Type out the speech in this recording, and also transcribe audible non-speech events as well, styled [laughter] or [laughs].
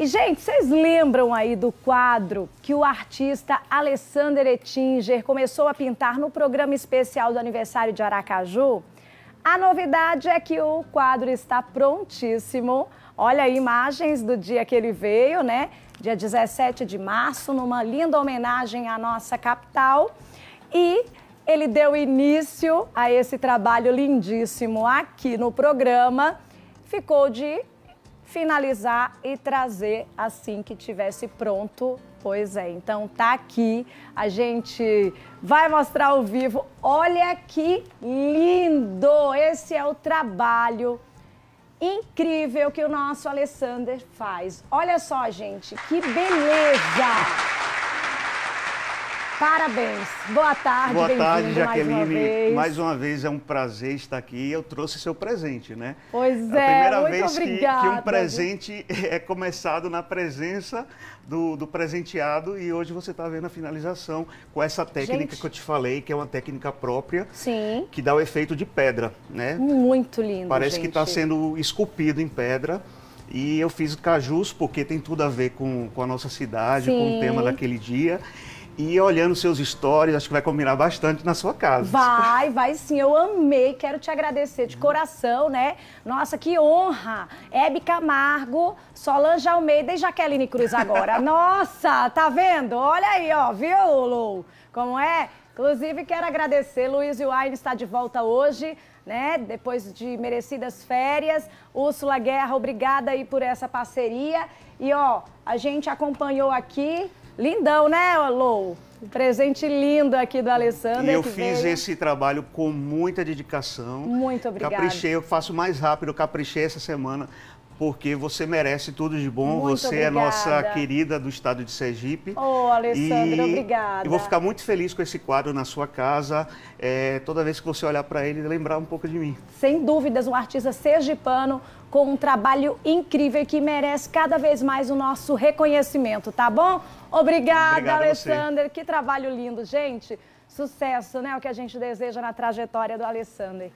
E, gente, vocês lembram aí do quadro que o artista Alessander Ettinger começou a pintar no programa especial do aniversário de Aracaju? A novidade é que o quadro está prontíssimo. Olha aí imagens do dia que ele veio, né? Dia 17 de março, numa linda homenagem à nossa capital. E ele deu início a esse trabalho lindíssimo aqui no programa. Ficou de finalizar e trazer assim que tivesse pronto. Pois é, então tá aqui. A gente vai mostrar ao vivo. Olha que lindo! Esse é o trabalho incrível que o nosso Alessander faz. Olha só, gente, que beleza! Parabéns. Boa tarde, Boa tarde, Jaqueline. Mais uma, vez. mais uma vez é um prazer estar aqui. Eu trouxe seu presente, né? Pois é. É a primeira muito vez obrigada, que, que, um presente [laughs] é começado na presença do, do presenteado e hoje você está vendo a finalização com essa técnica Gente. que eu te falei, que é uma técnica própria, Sim. que dá o efeito de pedra, né? Muito lindo. Parece tá gente. que está sendo esculpido em pedra. E eu fiz cajus porque tem tudo a ver com, com a nossa cidade, Sim. com o tema daquele dia. E olhando seus stories, acho que vai combinar bastante na sua casa. Vai, vai sim. Eu amei. Quero te agradecer de coração, né? Nossa, que honra. Hebe Camargo, Solange Almeida e Jaqueline Cruz agora. [laughs] Nossa, tá vendo? Olha aí, ó. Viu, Lu? Como é? Inclusive, quero agradecer. Luiz Wine está de volta hoje. Né? Depois de merecidas férias. Úrsula Guerra, obrigada aí por essa parceria. E ó, a gente acompanhou aqui Lindão, né, Lou? Um presente lindo aqui do Alessandro. E eu fiz veio. esse trabalho com muita dedicação. Muito obrigada. Caprichei, eu faço mais rápido, eu caprichei essa semana porque você merece tudo de bom. Muito você obrigada. é nossa querida do estado de Sergipe. Oh, Alessandra, e... obrigada. Eu vou ficar muito feliz com esse quadro na sua casa. É, toda vez que você olhar para ele, lembrar um pouco de mim. Sem dúvidas, um artista sergipano com um trabalho incrível que merece cada vez mais o nosso reconhecimento, tá bom? Obrigada, Alessandra. Que trabalho lindo, gente. Sucesso, né? O que a gente deseja na trajetória do Alessandro.